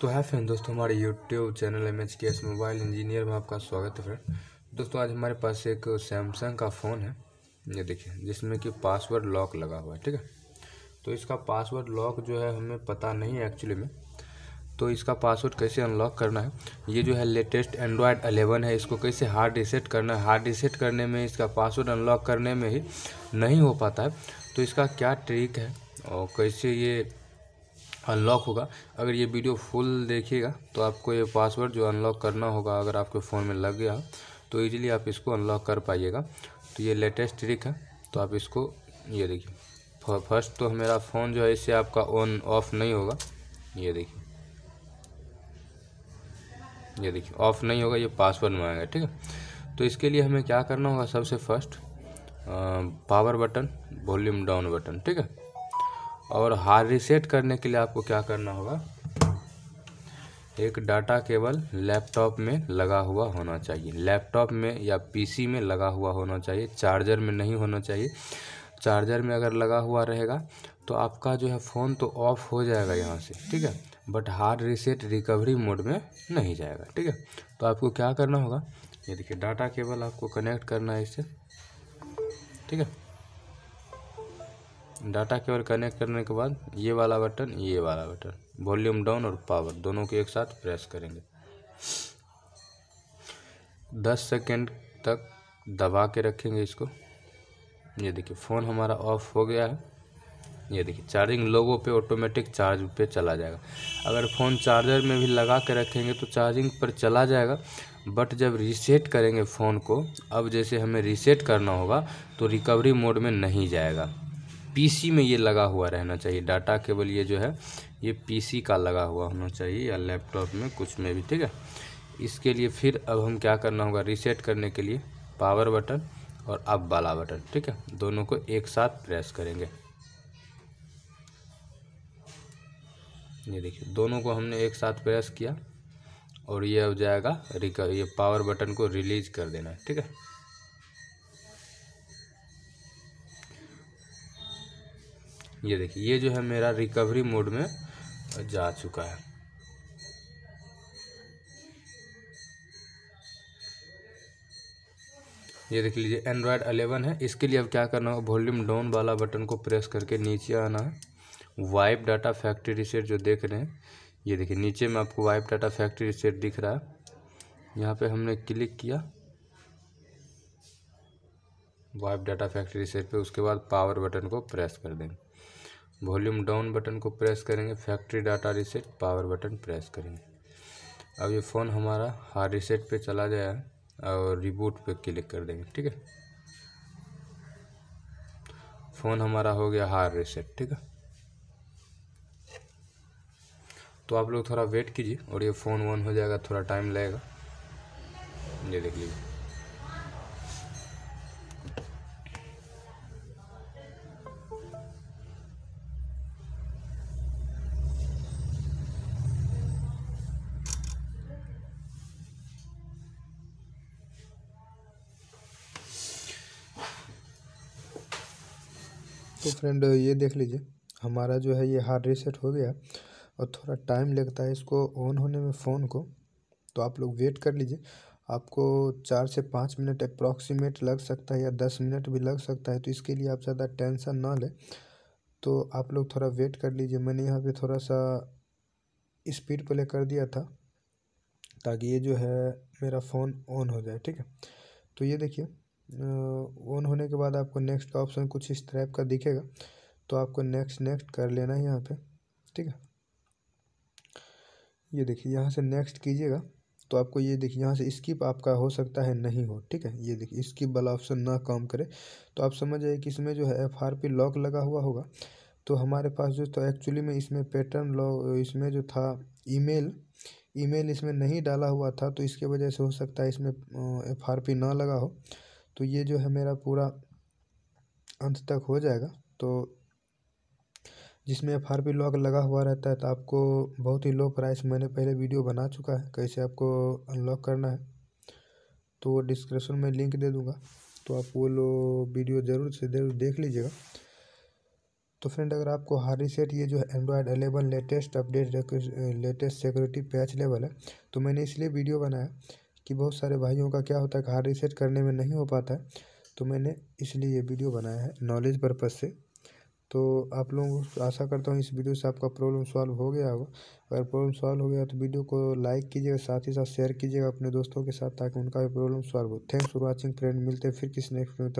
तो है फ्रेंड दोस्तों हमारे YouTube channel M H K S mobile engineer में आपका स्वागत है फ्रेंड दोस्तों आज हमारे पास एक सैमसंग का फ़ोन है ये देखिए जिसमें कि पासवर्ड लॉक लगा हुआ है ठीक है तो इसका पासवर्ड लॉक जो है हमें पता नहीं है एक्चुअली में तो इसका पासवर्ड कैसे अनलॉक करना है ये जो है लेटेस्ट एंड्रॉयड अलेवन है इसको कैसे हार्ड रिसेट करना है हार्ड रिसेट करने में इसका पासवर्ड अनलॉक करने में ही नहीं हो पाता है तो इसका क्या ट्रिक है और कैसे ये अनलॉक होगा अगर ये वीडियो फुल देखिएगा तो आपको ये पासवर्ड जो अनलॉक करना होगा अगर आपके फ़ोन में लग गया तो ईजिली आप इसको अनलॉक कर पाइएगा तो ये लेटेस्ट ट्रिक है तो आप इसको ये देखिए फर्स्ट तो मेरा फ़ोन जो है इससे आपका ऑन ऑफ नहीं होगा ये देखिए ये देखिए ऑफ नहीं होगा ये पासवर्ड मांगेगा ठीक है तो इसके लिए हमें क्या करना होगा सबसे first power button volume down button ठीक है और हार रिसेट करने के लिए आपको क्या करना होगा एक डाटा केबल लैपटॉप में लगा हुआ होना चाहिए लैपटॉप में या पीसी में लगा हुआ होना चाहिए चार्जर में नहीं होना चाहिए चार्जर में अगर लगा हुआ रहेगा तो आपका जो है फ़ोन तो ऑफ हो जाएगा यहाँ से ठीक है but hard reset recovery mode में नहीं जाएगा ठीक है तो आपको क्या करना होगा ये देखिए डाटा केबल आपको कनेक्ट करना है इससे ठीक है डाटा केवल कनेक्ट करने के बाद ये वाला बटन ये वाला बटन वॉल्यूम डाउन और पावर दोनों को एक साथ प्रेस करेंगे दस सेकेंड तक दबा के रखेंगे इसको ये देखिए फ़ोन हमारा ऑफ हो गया है ये देखिए चार्जिंग लोगों पे ऑटोमेटिक चार्ज पे चला जाएगा अगर फ़ोन चार्जर में भी लगा के रखेंगे तो चार्जिंग पर चला जाएगा बट जब रीसेट करेंगे फ़ोन को अब जैसे हमें रीसेट करना होगा तो रिकवरी मोड में नहीं जाएगा पीसी में ये लगा हुआ रहना चाहिए डाटा केबल ये जो है ये पीसी का लगा हुआ होना चाहिए या लैपटॉप में कुछ में भी ठीक है इसके लिए फिर अब हम क्या करना होगा रीसेट करने के लिए पावर बटन और अप वाला बटन ठीक है दोनों को एक साथ प्रेस करेंगे ये देखिए दोनों को हमने एक साथ प्रेस किया और ये हो जाएगा रिकवर ये पावर बटन को रिलीज कर देना है ठीक है ये देखिए ये जो है मेरा रिकवरी मोड में जा चुका है ये देख लीजिए एंड्रॉयड 11 है इसके लिए अब क्या करना होगा वॉल्यूम डाउन वाला बटन को प्रेस करके नीचे आना है वाइप डाटा फैक्ट्री रिसेट जो देख रहे हैं ये देखिए नीचे में आपको वाइप डाटा फैक्ट्री रिसेट दिख रहा है यहाँ पे हमने क्लिक किया वाइप डाटा फैक्ट्री रिसेट पे उसके बाद पावर बटन को प्रेस कर देंगे वॉल्यूम डाउन बटन को प्रेस करेंगे factory data reset power button press करेंगे अब ये फ़ोन हमारा हार्ड रिसेट पे चला जाए और रिबूट पे क्लिक कर देंगे ठीक है फ़ोन हमारा हो गया हार्ड रिसेट ठीक है तो आप लोग थोड़ा वेट कीजिए और ये फ़ोन ऑन हो जाएगा थोड़ा टाइम लगेगा ये देख लीजिए तो फ्रेंड ये देख लीजिए हमारा जो है ये हार्ड रीसेट हो गया और थोड़ा टाइम लगता है इसको ऑन होने में फ़ोन को तो आप लोग वेट कर लीजिए आपको चार से पाँच मिनट अप्रॉक्सीमेट लग सकता है या दस मिनट भी लग सकता है तो इसके लिए आप ज़्यादा टेंशन ना लें तो आप लोग थोड़ा वेट कर लीजिए मैंने यहाँ पे थोड़ा सा स्पीड प्ले कर दिया था ताकि ये जो है मेरा फ़ोन ऑन हो जाए ठीक है तो ये देखिए ऑन होने के बाद आपको नेक्स्ट का ऑप्शन कुछ इस टाइप का दिखेगा तो आपको नेक्स्ट नेक्स्ट कर लेना है यहाँ पे ठीक है ये देखिए यहाँ से नेक्स्ट कीजिएगा तो आपको ये देखिए यहाँ से स्किप आपका हो सकता है नहीं हो ठीक है ये देखिए स्किप वाला ऑप्शन ना काम करे तो आप समझ जाए कि इसमें जो है एफ आर पी लॉक लगा हुआ होगा तो हमारे पास जो था तो एक्चुअली में इसमें पैटर्न लॉक इसमें जो था ईमेल ईमेल इसमें नहीं डाला हुआ था तो इसके वजह से हो सकता है इसमें एफ आर पी ना लगा हो तो ये जो है मेरा पूरा अंत तक हो जाएगा तो जिसमें एफ आर पी लॉक लगा हुआ रहता है तो आपको बहुत ही लो प्राइस मैंने पहले वीडियो बना चुका है कैसे आपको अनलॉक करना है तो वो डिस्क्रिप्शन में लिंक दे दूँगा तो आप वो लो वीडियो ज़रूर से ज़रूर देख लीजिएगा तो फ्रेंड अगर आपको हार रिसेट ये जो है Android eleven latest update latest security patch level है तो मैंने इसलिए वीडियो बनाया कि बहुत सारे भाइयों का क्या होता है कार रिसेट करने में नहीं हो पाता है तो मैंने इसलिए ये वीडियो बनाया है नॉलेज पर्पज़ से तो आप लोगों को तो आशा करता हूँ इस वीडियो से आपका प्रॉब्लम सॉल्व हो गया होगा अगर प्रॉब्लम सॉल्व हो गया तो वीडियो को लाइक कीजिएगा साथ ही साथ शेयर कीजिएगा अपने दोस्तों के साथ ताकि उनका भी प्रॉब्लम सॉल्व हो थैंक्स फॉर वॉचिंग फ्रेंड मिलते हैं फिर किस नेक्स्ट तक